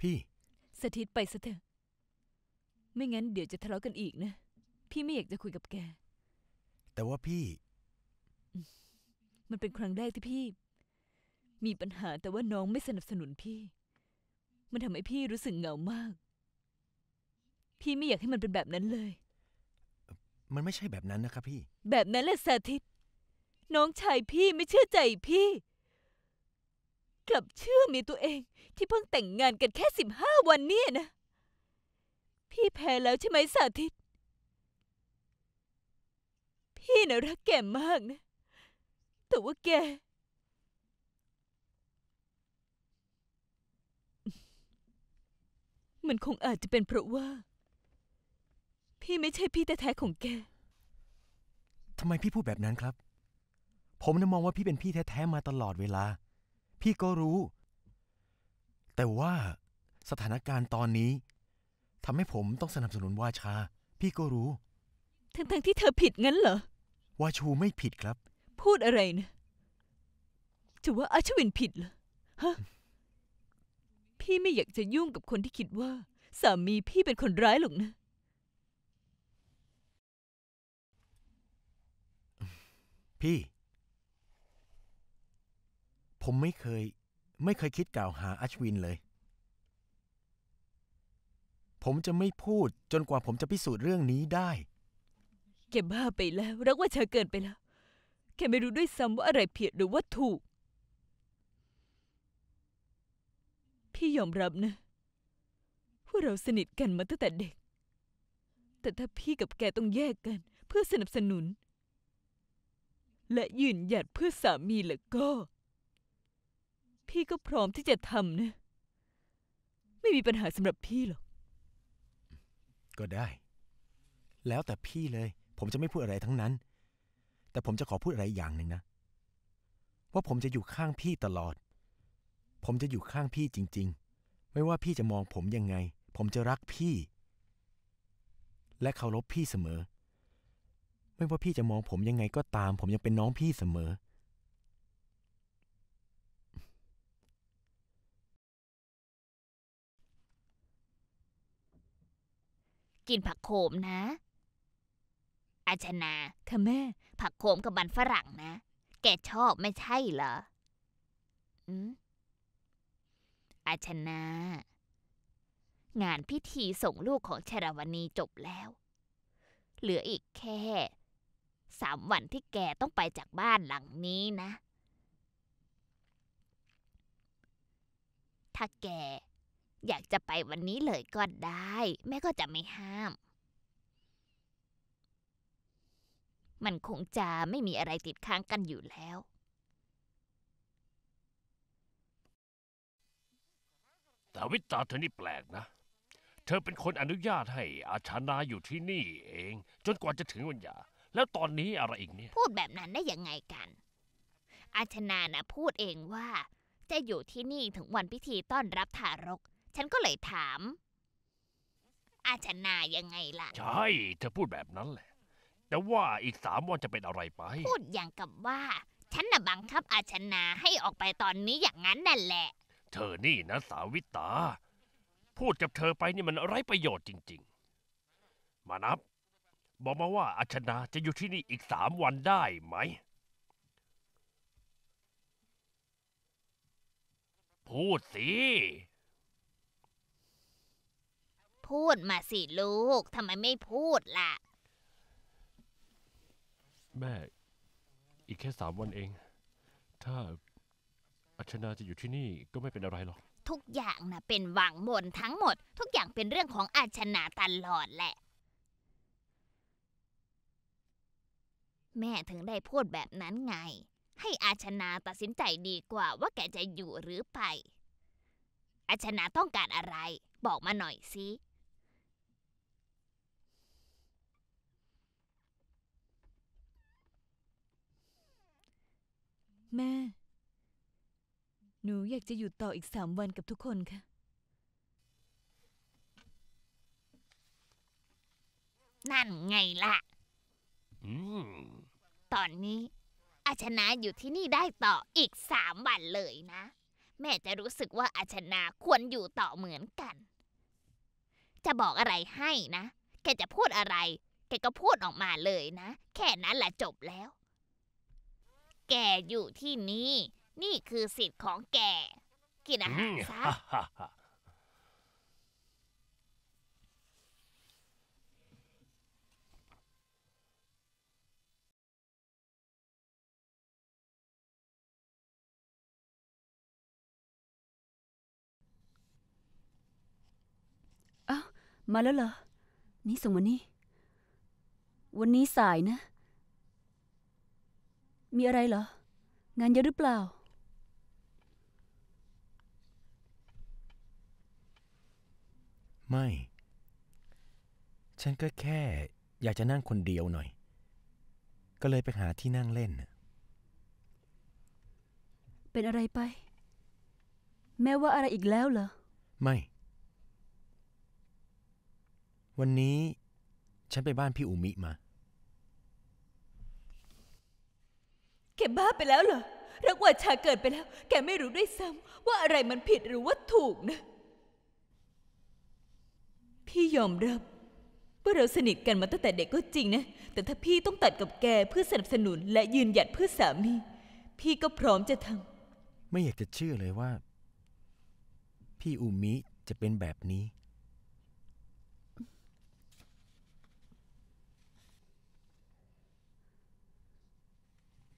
พี่ สถิตไปซะเถอะ ไม่งั้นเดี๋ยวจะทะเลาะกันอีกนะ พี่ไม่อยากจะคุยกับแก แต่ว่าพี่ มันเป็นครั้งแรกที่พี่ มีปัญหาแต่ว่าน้องไม่สนับสนุนพี่ มันทำให้พี่รู้สึกเหงามาก พี่ไม่อยากให้มันเป็นแบบนั้นเลย มันไม่ใช่แบบนั้นนะครับพี่ แบบนั้นแหละสาธิต น้องชายพี่ไม่เชื่อใจพี่กลับเชื่อมีตัวเองที่เพิ่งแต่งงานกันแค่สิบห้าวันเนี่ยนะ พี่แพ้แล้วใช่ไหมสาธิต พี่นะรักแกมากนะ แต่ว่าแกมันคงอาจจะเป็นเพราะว่า พี่ไม่ใช่พี่แท้ๆของแกทำไมพี่พูดแบบนั้นครับ ผมน่ะมองว่าพี่เป็นพี่แท้ๆมาตลอดเวลาพี่ก็รู้ แต่ว่าสถานการณ์ตอนนี้ทำให้ผมต้องสนับสนุนวาชาพี่ก็รู้ทั้งๆทที่เธอผิดงั้นเหรอวาชูไม่ผิดครับ พูดอะไรนะจะว่าอาชวินผิดเหรอ ฮะ พี่ไม่อยากจะยุ่งกับคนที่คิดว่า สามีพี่เป็นคนร้ายหรอกนะ พี่ผมไม่เคยไม่เคยคิดกล่าวหาอัชวินเลย ผมจะไม่พูดจนกว่าผมจะพิสูจน์เรื่องนี้ได้ แกบ้าไปแล้ว รักว่าเธอเกินไปแล้วแกไม่รู้ด้วยซ้ำว่าอะไรผิดหรือว่าถูก พี่ยอมรับนะว่าเราสนิทกันมาตั้งแต่เด็ก แต่ถ้าพี่กับแกต้องแยกกัน เพื่อสนับสนุน และยืนหยัดเพื่อสามีแล้วก็พี่ก็พร้อมที่จะทำนะไม่มีปัญหาสำหรับพี่หรอก ก็ได้ แล้วแต่พี่เลย ผมจะไม่พูดอะไรทั้งนั้น แต่ผมจะขอพูดอะไรอย่างหนึ่งนะว่าผมจะอยู่ข้างพี่ตลอด ผมจะอยู่ข้างพี่จริงๆ ไม่ว่าพี่จะมองผมยังไงผมจะรักพี่ และเคารพพี่เสมอ ไม่ว่าพี่จะมองผมยังไงก็ตามผมยังเป็นน้องพี่เสมอกินผักโขมนะ อาชนาค่ะแม่ ผักโขมกับมันฝรั่งนะ แกชอบไม่ใช่เหรออืมอาชนา งานพิธีส่งลูกของชรวณีจบแล้ว เหลืออีกแค่ สามวันที่แกต้องไปจากบ้านหลังนี้นะ ถ้าแกอยากจะไปวันนี้เลยก็ได้แม่ก็จะไม่ห้าม มันคงจะไม่มีอะไรติดค้างกันอยู่แล้ว แต่วิตาเธอนี่แปลกนะ เธอเป็นคนอนุญาตให้อาชานาอยู่ที่นี่เอง จนกว่าจะถึงวันหย่า แล้วตอนนี้อะไรอีกเนี่ย พูดแบบนั้นได้ยังไงกัน อาชนานะพูดเองว่า จะอยู่ที่นี่ถึงวันพิธีต้อนรับทารกฉันก็เลยถาม อาชนายังไงล่ะ ใช่ เธอพูดแบบนั้นแหละ แต่ว่าอีกสามวันจะเป็นอะไรไป พูดอย่างกับว่า ฉันน่ะบังคับอาชนาให้ออกไปตอนนี้อย่างนั้นนั่นแหละ เธอนี่นะสาวิตา พูดกับเธอไปนี่มันไร้ประโยชน์จริง ๆ มานับ บอกมาว่าอาชนาจะอยู่ที่นี่อีกสามวันได้ไหมพูดสิพูดมาสิลูก ทำไมไม่พูดล่ะ แม่อีกแค่สามวันเอง ถ้าอัชนาจะอยู่ที่นี่ก็ไม่เป็นอะไรหรอกทุกอย่างนะเป็นหวังบนทั้งหมด ทุกอย่างเป็นเรื่องของอาชนาตลอดแหละ แม่ถึงได้พูดแบบนั้นไง ให้อาชนาตัดสินใจดีกว่า ว่าแกจะอยู่หรือไป อาชนาต้องการอะไร บอกมาหน่อยสิแม่ หนูอยากจะอยู่ต่ออีกสามวันกับทุกคนค่ะ นั่นไงล่ะ ตอนนี้ อาชนะอยู่ที่นี่ได้ต่ออีกสามวันเลยนะ แม่จะรู้สึกว่าอาชนะควรอยู่ต่อเหมือนกัน จะบอกอะไรให้นะ แกจะพูดอะไร แกก็พูดออกมาเลยนะ แค่นั้นแหละจบแล้วแกอยู่ที่นี่ นี่คือสิทธิ์ของแก กินอาหารซะมาแล้วเหรอ นี่ส่งมานี่วันนี้สายนะมีอะไรเหรอ งานเยอะหรือเปล่า ไม่ ฉันก็แค่ อยากจะนั่งคนเดียวหน่อย ก็เลยไปหาที่นั่งเล่น เป็นอะไรไป แม้ว่าอะไรอีกแล้วเหรอ ไม่ วันนี้ ฉันไปบ้านพี่อุมิมาแกบ้าไปแล้วเหรอรักว่าชาเกิดไปแล้ว แกไม่รู้ด้วยซ้ำว่าอะไรมันผิดหรือว่าถูกนะพี่ยอมรับว่าเราสนิทกันมาตั้งแต่เด็กก็จริงนะ แต่ถ้าพี่ต้องตัดกับแกเพื่อสนับสนุนและยืนหยัดเพื่อสามี พี่ก็พร้อมจะทำไม่อยากจะเชื่อเลยว่าพี่อูมิจะเป็นแบบนี้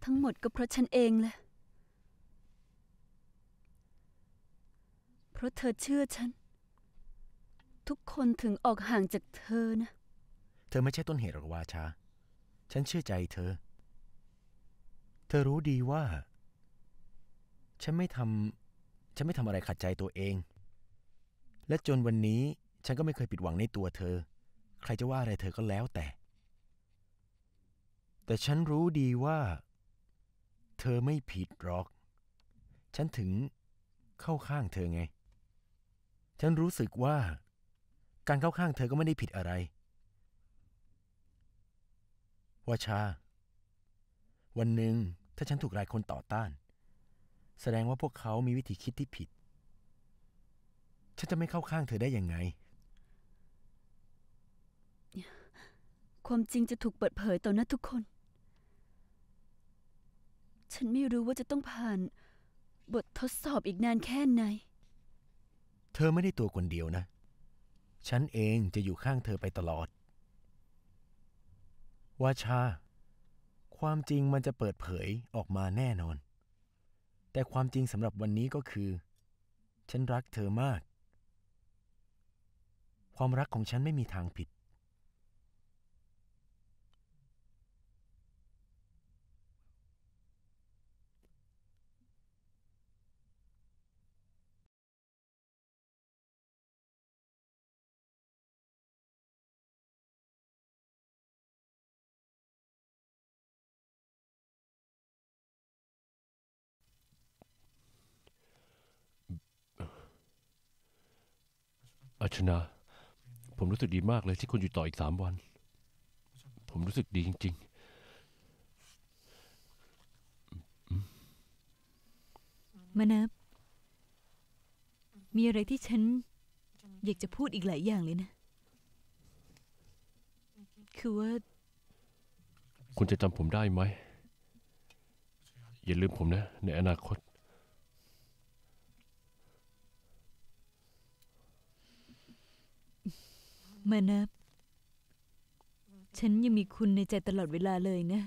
ทั้งหมดก็เพราะฉันเองแหละ เพราะเธอเชื่อฉัน ทุกคนถึงออกห่างจากเธอนะ เธอไม่ใช่ต้นเหตุหรอกวาชาฉันเชื่อใจเธอ เธอรู้ดีว่า ฉันไม่ทำ ฉันไม่ทำอะไรขัดใจตัวเอง และจนวันนี้ฉันก็ไม่เคยผิดหวังในตัวเธอ ใครจะว่าอะไรเธอก็แล้วแต่ แต่ฉันรู้ดีว่าเธอไม่ผิดหรอก ฉันถึงเข้าข้างเธอไง ฉันรู้สึกว่า การเข้าข้างเธอก็ไม่ได้ผิดอะไรวาชาวันหนึ่งถ้าฉันถูกหลายคนต่อต้าน แสดงว่าพวกเขามีวิธีคิดที่ผิด ฉันจะไม่เข้าข้างเธอได้ยังไง ความจริงจะถูกเปิดเผยต่อหน้าทุกคนฉันไม่รู้ว่าจะต้องผ่านบททดสอบอีกนานแค่ไหน เธอไม่ได้ตัวคนเดียวนะ ฉันเองจะอยู่ข้างเธอไปตลอด ว่าชา ความจริงมันจะเปิดเผยออกมาแน่นอน แต่ความจริงสำหรับวันนี้ก็คือ ฉันรักเธอมาก ความรักของฉันไม่มีทางผิดอาชนาผมรู้สึกดีมากเลยที่คุณอยู่ต่ออีกสามวัน ผมรู้สึกดีจริงๆมานับ มีอะไรที่ฉันอยากจะพูดอีกหลายอย่างเลยนะ คือว่า คุณจะจำผมได้ไหมอย่าลืมผมนะ ในอนาคตมานับ ฉันยังมีคุณในใจตลอดเวลาเลยนะ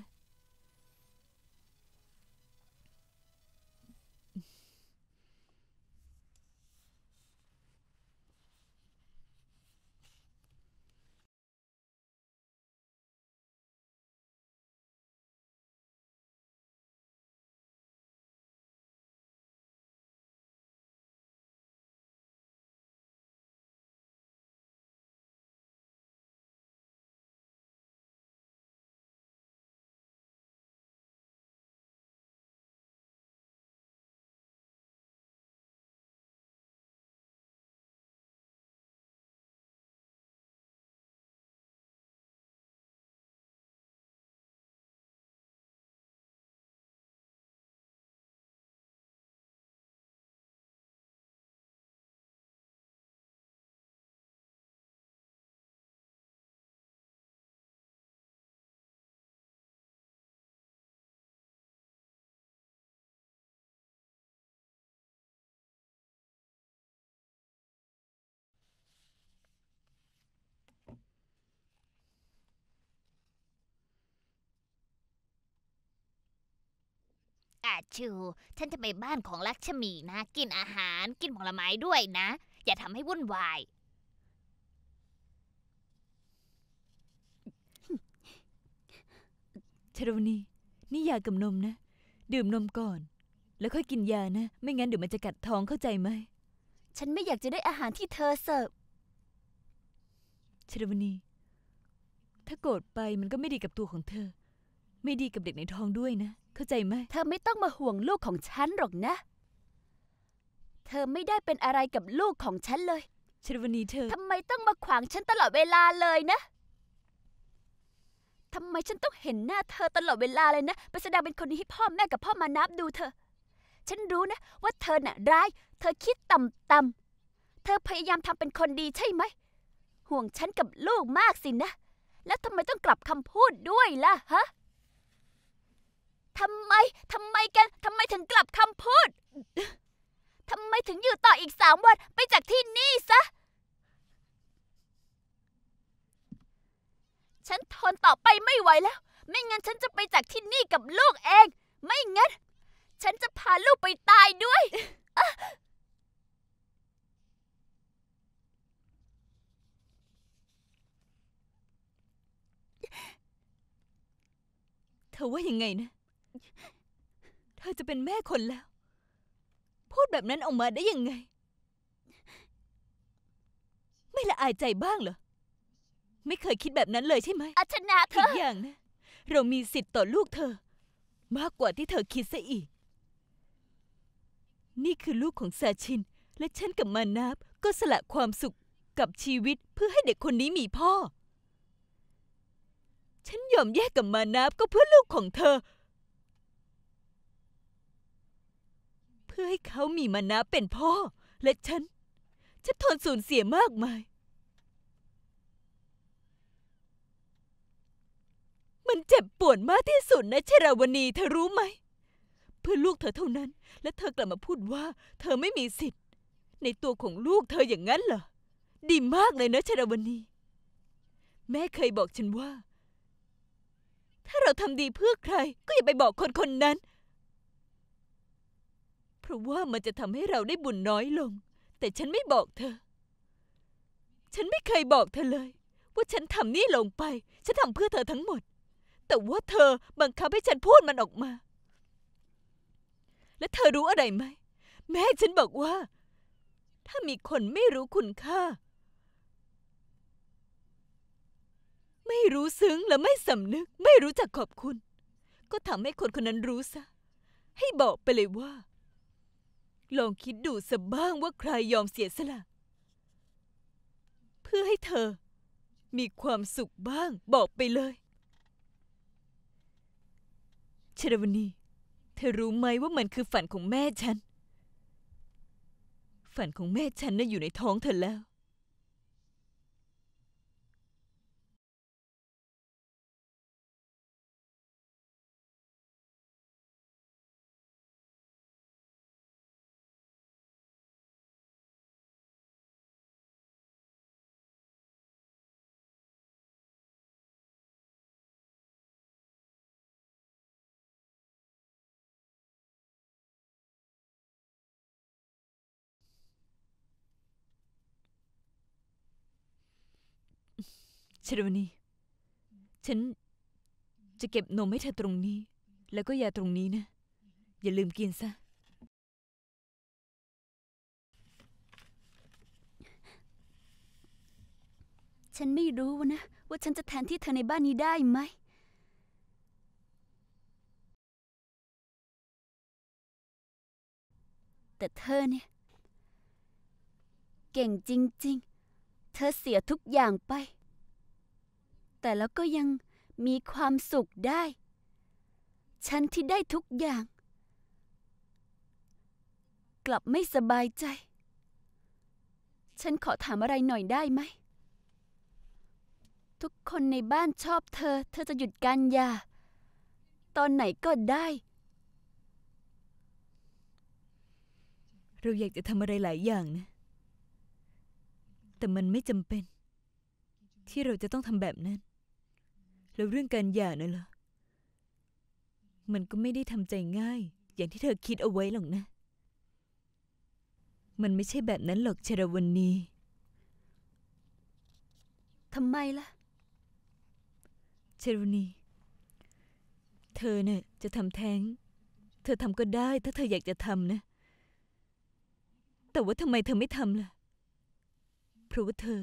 อาชูฉันจะไปบ้านของลักชมีนะ กินอาหารกินผลไม้ด้วยนะ อย่าทำให้วุ่นวายชโรนีนี่ยากับนมนะ ดื่มนมก่อน แล้วค่อยกินยานะ ไม่งั้นเดี๋ยวมันจะกัดท้องเข้าใจไหม ฉันไม่อยากจะได้อาหารที่เธอเสิร์ฟชโรนีถ้าโกรธไปมันก็ไม่ดีกับตัวของเธอ ไม่ดีกับเด็กในท้องด้วยนะเข้าใจไหมเธอไม่ต้องมาห่วงลูกของฉันหรอกนะ เธอไม่ได้เป็นอะไรกับลูกของฉันเลย ชรวณีเธอทำไมต้องมาขวางฉันตลอดเวลาเลยนะทำไมฉันต้องเห็นหน้าเธอตลอดเวลาเลยนะปแสดงเป็นคนที่พ่อแม่กับพ่อมานับดูเธอ ฉันรู้นะว่าเธอน่ะร้าย เธอคิดต่ำๆเธอพยายามทำเป็นคนดีใช่ไหม ห่วงฉันกับลูกมากสินะแล้วทำไมต้องกลับคำพูดด้วยล่ะฮะทำไม ทำไมกัน ทำไมถึงกลับคำพูด ทำไมถึงอยู่ต่ออีกสามวัน ไปจากที่นี่ซะ ฉันทนต่อไปไม่ไหวแล้ว ไม่งั้นฉันจะไปจากที่นี่กับลูกเอง ไม่งั้น ฉันจะพาลูกไปตายด้วย เธอว่ายังไงนะธอจะเป็นแม่คนแล้วพูดแบบนั้นออกมาได้ยังไง ไม่ละอายใจบ้างเหรอไม่เคยคิดแบบนั้นเลยใช่ไหมอัชนะเธอีกออย่างนะ เรามีสิทธิ์ต่อลูกเธอ มากกว่าที่เธอคิดซะอีก นี่คือลูกของซาชินและฉันกับมานาบก็สละความสุขกับชีวิตเพื่อให้เด็กคนนี้มีพ่อ ฉันยอมแยกกับมานาบก็เพื่อลูกของเธอพื่อให้เขามีมานะเป็นพ่อ และฉันฉันทนสูญเสียมากมาย มันเจ็บปวดมากที่สุดนะเชราวณีเธอรู้ไหม เพื่อลูกเธอเท่านั้นและเธอกลับมาพูดว่าเธอไม่มีสิทธิ์ ในตัวของลูกเธออย่างนั้นเหรอดีมากเลยนะเชราวณีแม่เคยบอกฉันว่า ถ้าเราทำดีเพื่อใคร ก็อย่าไปบอกคนคนนั้นเพราะว่ามันจะทำให้เราได้บุญน้อยลง แต่ฉันไม่บอกเธอ ฉันไม่เคยบอกเธอเลย ว่าฉันทำนี่ลงไป ฉันทำเพื่อเธอทั้งหมด แต่ว่าเธอบังคับให้ฉันพูดมันออกมา และเธอรู้อะไรไหม แม่ฉันบอกว่า ถ้ามีคนไม่รู้คุณค่า ไม่รู้ซึ้งและไม่สำนึกไม่รู้จักขอบคุณ ก็ทำให้คนคนนั้นรู้ซะ ให้บอกไปเลยว่าลองคิดดูสับ้างว่าใครยอมเสียสละ เพื่อให้เธอมีความสุขบ้างบอกไปเลยชรวณีเธอรู้ไหมว่ามันคือฝันของแม่ฉัน ฝันของแม่ฉันน่ะอยู่ในท้องเธอแล้วชโรนีฉันจะเก็บนมให้เธอตรงนี้ แล้วก็ยาตรงนี้นะ อย่าลืมกินซะ ฉันไม่รู้นะ ว่าฉันจะแทนที่เธอในบ้านนี้ได้ไหม แต่เธอเนี่ย เก่งจริง ๆ เธอเสียทุกอย่างไปแต่แล้วก็ยังมีความสุขได้ ฉันที่ได้ทุกอย่าง กลับไม่สบายใจ ฉันขอถามอะไรหน่อยได้ไหม ทุกคนในบ้านชอบเธอ เธอจะหยุดการยา ตอนไหนก็ได้ เราอยากจะทำอะไรหลายอย่างนะ แต่มันไม่จำเป็น ที่เราจะต้องทำแบบนั้นแล้วเรื่องการหย่านั่นล่ะ มันก็ไม่ได้ทำใจง่ายอย่างที่เธอคิดเอาไว้หรอกนะ มันไม่ใช่แบบนั้นหรอกเชรวันนีทำไมล่ะ เชรุนีเธอเนี่ยจะทำแท้ง เธอทำก็ได้ ถ้าเธออยากจะทำนะ แต่ว่าทำไมเธอไม่ทำล่ะเพราะว่าเธอ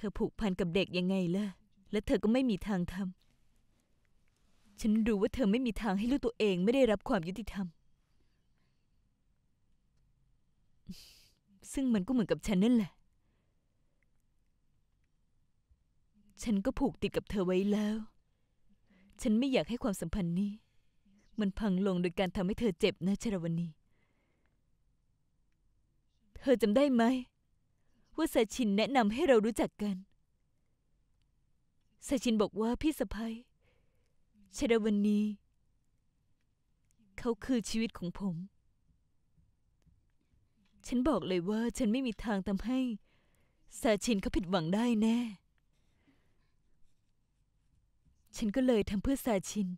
ธอผูกพันกับเด็กยังไงล่ะและเธอก็ไม่มีทางทำฉันรู้ว่าเธอไม่มีทางให้ลูกตัวเองไม่ได้รับความยุติธรรม ซึ่งมันก็เหมือนกับฉันนั่นแหละ ฉันก็ผูกติดกับเธอไว้แล้ว ฉันไม่อยากให้ความสัมพันธ์นี้ มันพังลงโดยการทำให้เธอเจ็บนะชรวณี เธอจำได้ไหมว่าซาชินแนะนำให้เรารู้จักกันซาชินบอกว่าพี่สะพ้ยชดวันนี้ เขาคือชีวิตของผม ฉันบอกเลยว่าฉันไม่มีทางทำให้ซาชินเขาผิดหวังได้แน่ ฉันก็เลยทำเพื่อซาชิน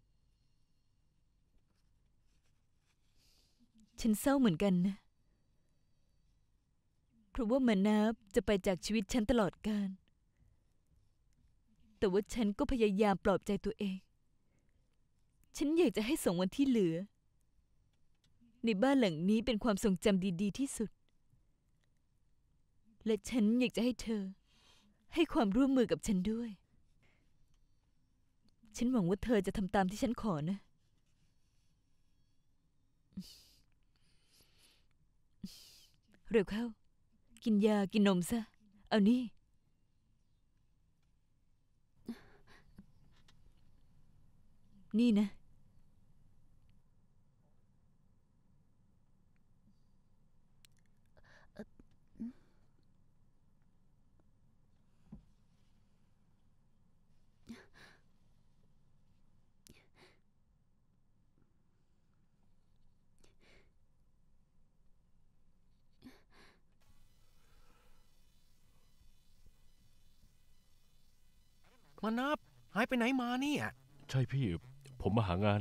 ฉันเศร้าเหมือนกันนะเพราะว่ามานาบจะไปจากชีวิตฉันตลอดกาลแต่ว่าฉันก็พยายามปลอบใจตัวเอง ฉันอยากจะให้สองวันที่เหลือ ในบ้านหลังนี้เป็นความทรงจำดี ๆ ที่สุด และฉันอยากจะให้เธอ ให้ความร่วมมือกับฉันด้วย ฉันหวังว่าเธอจะทำตามที่ฉันขอนะ เร็วเข้ากินยากินนมซะ เอานี่ นี่นะมานับหายไปไหนมาเนี่ยใช่พี่ผมมาหางาน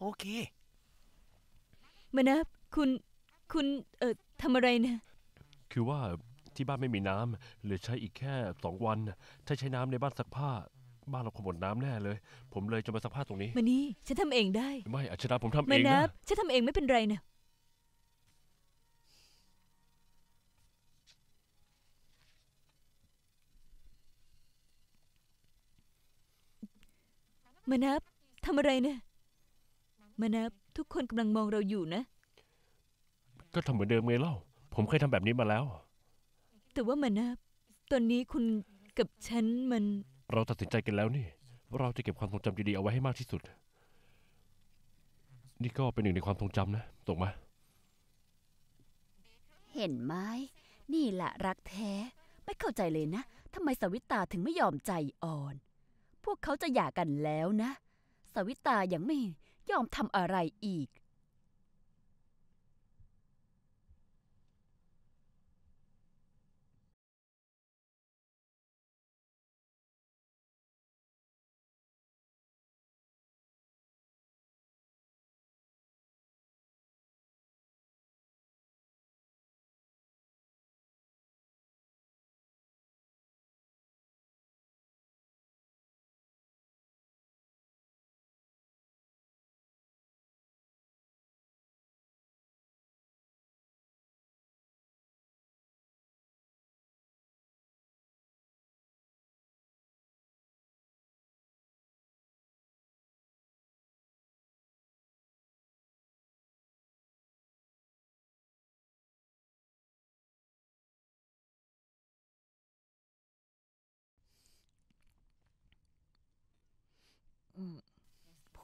โอเคมานับคุณคุณเอ่อทำอะไรนะคือว่าที่บ้านไม่มีน้ำเหลือใช้อีกแค่สองวัน ถ้าใช้น้ำในบ้านซักผ้าบ้านเราคงหมดน้ำแน่เลย ผมเลยจะมาซักผ้าตรงนี้มานี่ฉันทำเองได้ ไม่อาชนาผมทำเอมางนันะบฉันทำเองไม่เป็นไรนะมานับทำอะไรนะมานับทุกคนกำลังมองเราอยู่นะ ก็ทำเหมือนเดิมไงเล่า ผมเคยทำแบบนี้มาแล้ว แต่ว่ามานับตอนนี้คุณกับฉันมัน เราตัดสินใจกันแล้วนี่ว่าเราจะเก็บความทรงจำดีๆเอาไว้ให้มากที่สุด นี่ก็เป็นหนึ่งในความทรงจำนะตกมาเห็นไหมนี่แหละรักแท้ ไม่เข้าใจเลยนะทำไมสวิตาถึงไม่ยอมใจอ่อนพวกเขาจะหย่ากันแล้วนะ สวิตายังไม่ยอมทำอะไรอีก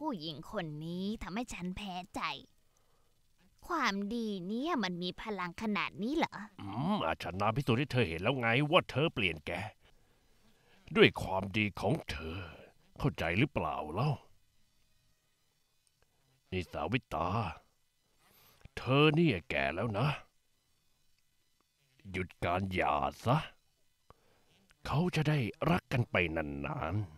ผู้หญิงคนนี้ทำให้ฉันแพ้ใจ ความดีเนี่ยมันมีพลังขนาดนี้เหรอ อืมอา์นาพิสูจน์ให้เธอเห็นแล้วไง ว่าเธอเปลี่ยนแก ด้วยความดีของเธอ เข้าใจหรือเปล่าเล่านี่สาวิตา เธอนี่แก่แล้วนะ หยุดการหย่าซะ เขาจะได้รักกันไปนานๆ